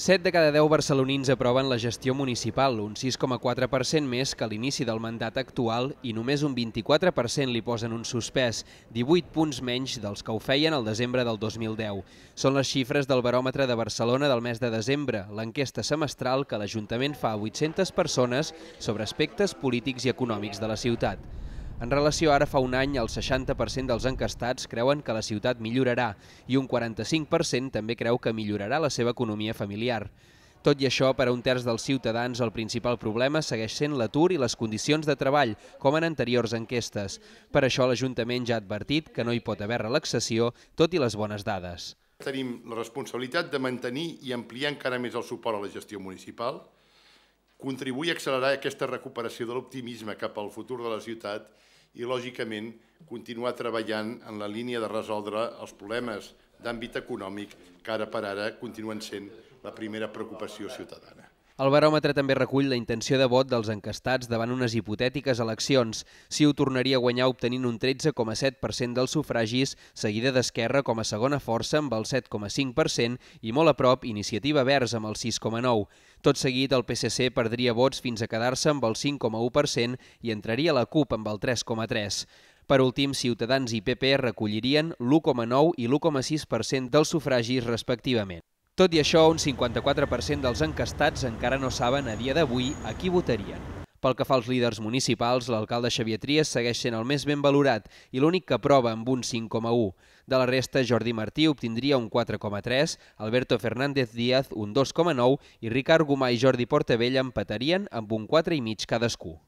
7 de cada 10 barcelonins aproven la gestió municipal, un 6,4% més que a l'inici del mandat actual i només un 24% li posen un suspès, 18 punts menys dels que ho feien al desembre del 2010. Són les xifres del baròmetre de Barcelona del mes de desembre, l'enquesta semestral que l'Ajuntament fa a 800 persones sobre aspectes polítics i econòmics de la ciutat. En relació ara fa un any, el 60% dels encastats creuen que la ciutat millorarà i un 45% també creu que millorarà la seva economia familiar. Tot i això, per a un terç dels ciutadans, el principal problema segueix sent l'atur i les condicions de treball, com en anteriors enquestes. Per això l'Ajuntament ja ha advertit que no hi pot haver relaxació, tot i les bones dades. Tenim la responsabilitat de mantenir i ampliar encara més el suport a la gestió municipal, contribuir a accelerar aquesta recuperació de l'optimisme cap al futur de la ciutat i, lògicament, continuar treballant en la línia de resoldre els problemes d'àmbit econòmic que ara per ara continuen sent la primera preocupació ciutadana. El baròmetre també recull la intenció de vot dels encastats davant unes hipotètiques eleccions. Si ho tornaria a guanyar obtenint un 13,7% dels sufragis, seguida d'Esquerra com a segona força amb el 7,5% i molt a prop Iniciativa Verds amb el 6,9%. Tot seguit, el PSC perdria vots fins a quedar-se amb el 5,1% i entraria la CUP amb el 3,3%. Per últim, Ciutadans i PP recollirien l'1,9 i l'1,6% dels sufragis respectivament. Tot i això, un 54% dels encastats encara no saben a dia d'avui a qui votarien. Pel que fa als líders municipals, l'alcalde Xavier Trias segueix sent el més ben valorat i l'únic que prova amb un 5,1. De la resta, Jordi Martí obtindria un 4,3, Alberto Fernández Díaz un 2,9 i Ricard Gomà i Jordi Portavella empatarien amb un 4,5 cadascú.